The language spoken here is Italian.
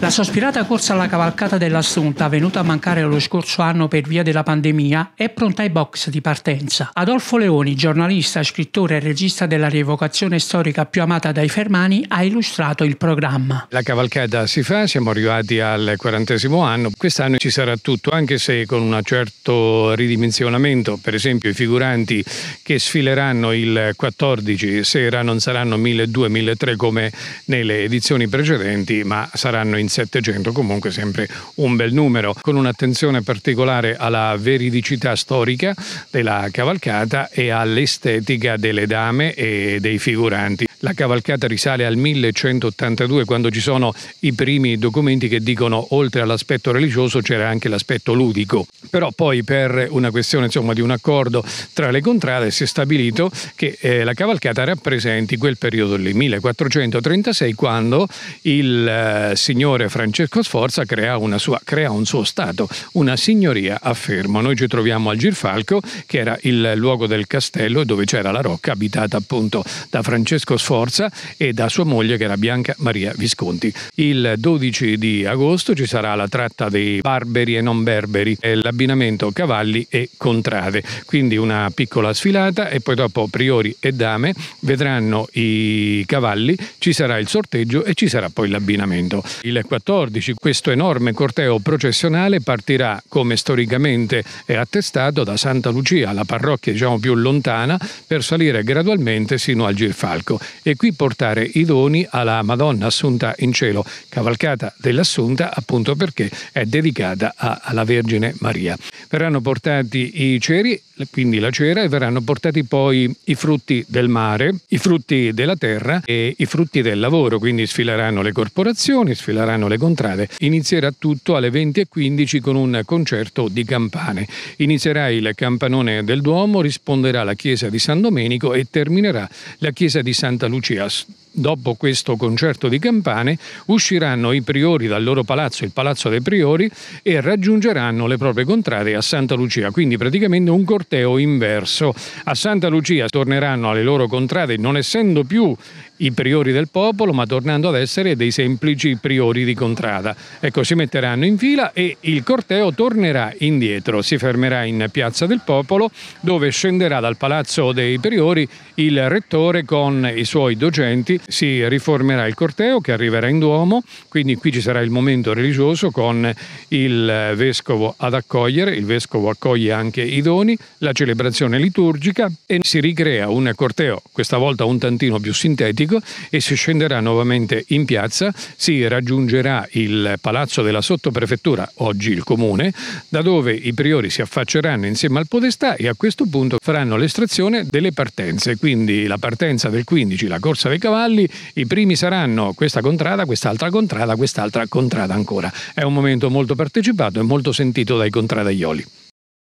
La sospirata corsa alla cavalcata dell'Assunta, venuta a mancare lo scorso anno per via della pandemia, è pronta ai box di partenza. Adolfo Leoni, giornalista, scrittore e regista della rievocazione storica più amata dai fermani, ha illustrato il programma. La cavalcata si fa, siamo arrivati al quarantesimo anno. Quest'anno ci sarà tutto, anche se con un certo ridimensionamento. Per esempio, i figuranti che sfileranno il 14 sera non saranno 1.200-1.300 come nelle edizioni precedenti, ma saranno in in 700 comunque sempre un bel numero, con un'attenzione particolare alla veridicità storica della cavalcata e all'estetica delle dame e dei figuranti la cavalcata risale al 1182 quando ci sono i primi documenti che dicono oltre all'aspetto religioso c'era anche l'aspetto ludico. Però poi per una questione insomma, di un accordo tra le contrade si è stabilito che eh, la cavalcata rappresenti quel periodo lì, 1436, quando il eh, signore Francesco Sforza crea, sua, crea un suo stato, una signoria a Fermo. Noi ci troviamo al Girfalco che era il luogo del castello dove c'era la rocca abitata appunto da Francesco Sforza Sforza e da sua moglie che era Bianca Maria Visconti. Il 12 di agosto ci sarà la tratta dei barberi e non berberi e l'abbinamento cavalli e contrade, quindi una piccola sfilata e poi dopo priori e dame vedranno i cavalli, ci sarà il sorteggio e ci sarà poi l'abbinamento. Il 14 questo enorme corteo processionale partirà come storicamente è attestato da Santa Lucia, la parrocchia diciamo più lontana, per salire gradualmente sino al Girfalco e qui portare i doni alla Madonna Assunta in cielo, cavalcata dell'Assunta appunto perché è dedicata a, alla Vergine Maria. Verranno portati i ceri quindi la cera, e verranno portati poi i frutti del mare, i frutti della terra e i frutti del lavoro, quindi sfileranno le corporazioni, sfileranno le contrade. Inizierà tutto alle 20.15 con un concerto di campane. Inizierà il campanone del Duomo, risponderà la chiesa di San Domenico e terminerà la chiesa di Santa Lucia. Dopo questo concerto di campane usciranno i priori dal loro palazzo, il Palazzo dei Priori, e raggiungeranno le proprie contrade a Santa Lucia, quindi praticamente un corteo inverso. A Santa Lucia torneranno alle loro contrade non essendo più i priori del popolo, ma tornando ad essere dei semplici priori di contrada. Ecco, si metteranno in fila e il corteo tornerà indietro, si fermerà in Piazza del Popolo, dove scenderà dal Palazzo dei Priori il rettore con i suoi docenti, si riformerà il corteo che arriverà in Duomo, quindi qui ci sarà il momento religioso con il vescovo ad accogliere, il vescovo accoglie anche i doni, la celebrazione liturgica e si ricrea un corteo, questa volta un tantino più sintetico, politico e si scenderà nuovamente in piazza, si raggiungerà il palazzo della sottoprefettura, oggi il comune, da dove i priori si affacceranno insieme al podestà e a questo punto faranno l'estrazione delle partenze, quindi la partenza del 15, la corsa dei cavalli, i primi saranno questa contrada, quest'altra contrada, quest'altra contrada ancora. È un momento molto partecipato e molto sentito dai contradaioli.